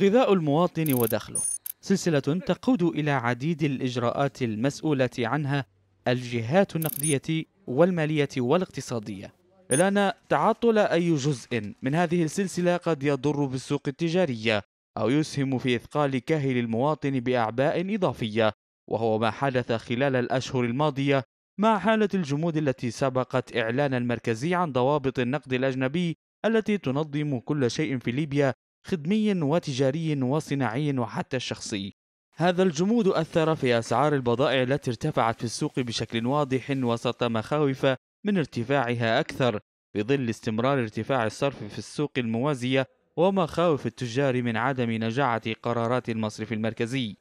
غذاء المواطن ودخله سلسلة تقود إلى عديد الإجراءات المسؤولة عنها الجهات النقدية والمالية والاقتصادية إلا أن تعطل أي جزء من هذه السلسلة قد يضر بالسوق التجارية أو يسهم في إثقال كاهل المواطن بأعباء إضافية وهو ما حدث خلال الأشهر الماضية مع حالة الجمود التي سبقت إعلان المركزي عن ضوابط النقد الأجنبي التي تنظم كل شيء في ليبيا خدمي وتجاري وصناعي وحتى الشخصي. هذا الجمود أثر في أسعار البضائع التي ارتفعت في السوق بشكل واضح وسط مخاوف من ارتفاعها أكثر في ظل استمرار ارتفاع الصرف في السوق الموازية ومخاوف التجار من عدم نجاعة قرارات المصرف المركزي.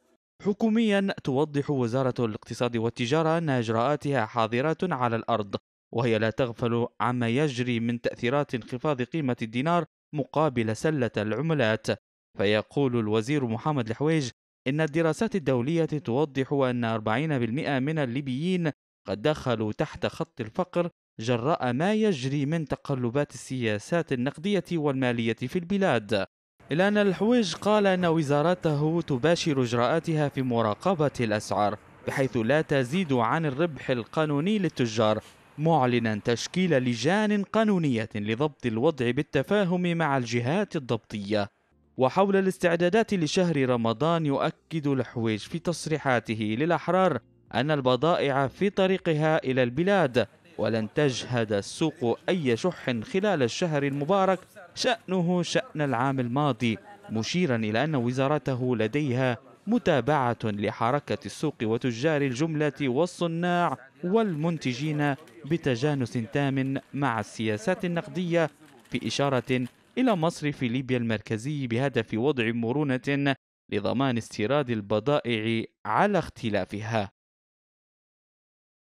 حكوميا توضح وزارة الاقتصاد والتجارة أن إجراءاتها حاضرة على الأرض وهي لا تغفل عما يجري من تأثيرات انخفاض قيمة الدينار مقابل سلة العملات فيقول الوزير محمد الحويج إن الدراسات الدولية توضح أن 40% من الليبيين قد دخلوا تحت خط الفقر جراء ما يجري من تقلبات السياسات النقدية والمالية في البلاد إلا أن الحويج قال أن وزارته تباشر إجراءاتها في مراقبة الأسعار بحيث لا تزيد عن الربح القانوني للتجار معلنا تشكيل لجان قانونية لضبط الوضع بالتفاهم مع الجهات الضبطية وحول الاستعدادات لشهر رمضان يؤكد الحويج في تصريحاته للأحرار أن البضائع في طريقها إلى البلاد ولن تجهد السوق أي شح خلال الشهر المبارك شأنه شأن العام الماضي مشيرا إلى أن وزارته لديها متابعة لحركة السوق وتجار الجملة والصناع والمنتجين بتجانس تام مع السياسات النقدية في إشارة إلى مصرف ليبيا المركزي بهدف وضع مرونة لضمان استيراد البضائع على اختلافها